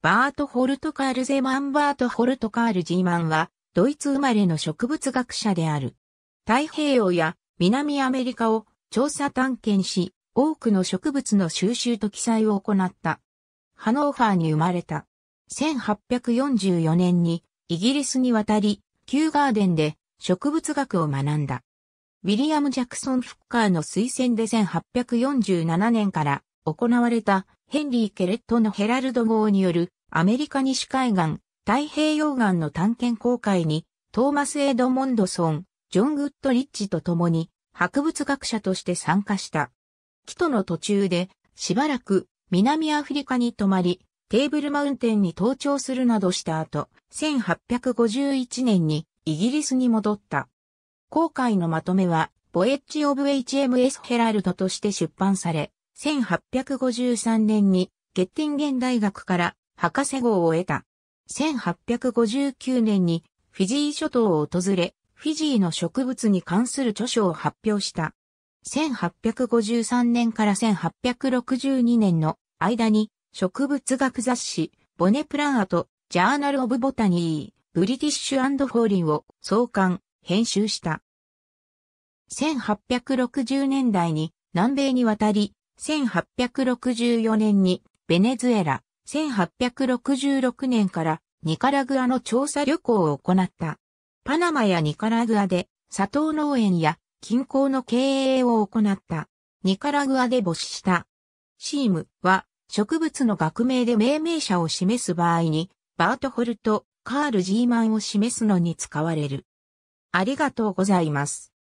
バート・ホルトカール・ゼマン・バート・ホルトカール・ジーマンは、ドイツ生まれの植物学者である。太平洋や南アメリカを調査探検し、多くの植物の収集と記載を行った。ハノーファーに生まれた。1844年にイギリスに渡り、キューガーデンで植物学を学んだ。ウィリアム・ジャクソン・フッカーの推薦で1847年から行われたヘンリー・ケレットのヘラルド号によるアメリカ西海岸太平洋岸の探検公開にトーマス・エドモンドソン、ジョン・グッド・リッチと共に博物学者として参加した。帰途の途中でしばらく南アフリカに泊まりテーブルマウンテンに登頂するなどした後、1851年にイギリスに戻った。航回のまとめは、ボエッジ・オブ・ HMS ヘラルドとして出版され、1853年にゲッティンゲン大学から博士号を得た。1859年にフィジー諸島を訪れ、フィジーの植物に関する著書を発表した。1853年から1862年の間に植物学雑誌ボネプランアとジャーナル・オブ・ボタニー、ブリティッシュフォーリンを創刊、編集した。1860年代に南米に渡り、1864年にベネズエラ、1866年からニカラグアの調査旅行を行った。パナマやニカラグアで砂糖農園や近郊の経営を行った。ニカラグアで母子した。シームは植物の学名で命名者を示す場合にバートホルト、カール・ジーマンを示すのに使われる。ありがとうございます。